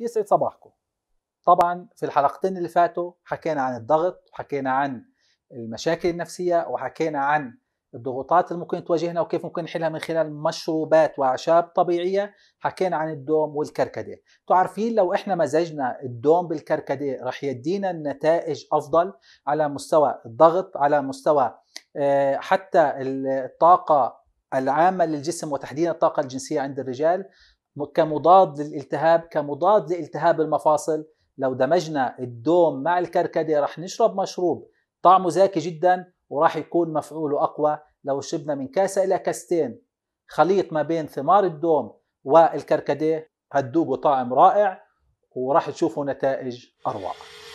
يسعد صباحكم طبعا في الحلقتين اللي فاتوا حكينا عن الضغط وحكينا عن المشاكل النفسية وحكينا عن الضغوطات اللي ممكن تواجهنا وكيف ممكن نحلها من خلال مشروبات وأعشاب طبيعية حكينا عن الدوم والكركديه تعرفين لو احنا مزجنا الدوم بالكركديه رح يدينا نتائج أفضل على مستوى الضغط على مستوى آه، حتى الطاقة العامة للجسم وتحديدا الطاقة الجنسية عند الرجال كمضاد للالتهاب كمضاد لالتهاب المفاصل لو دمجنا الدوم مع الكركديه رح نشرب مشروب طعمه زاكي جدا وراح يكون مفعوله اقوى لو شربنا من كاسه الى كاستين خليط ما بين ثمار الدوم والكركديه هتذوقوا طعم رائع وراح تشوفوا نتائج اروع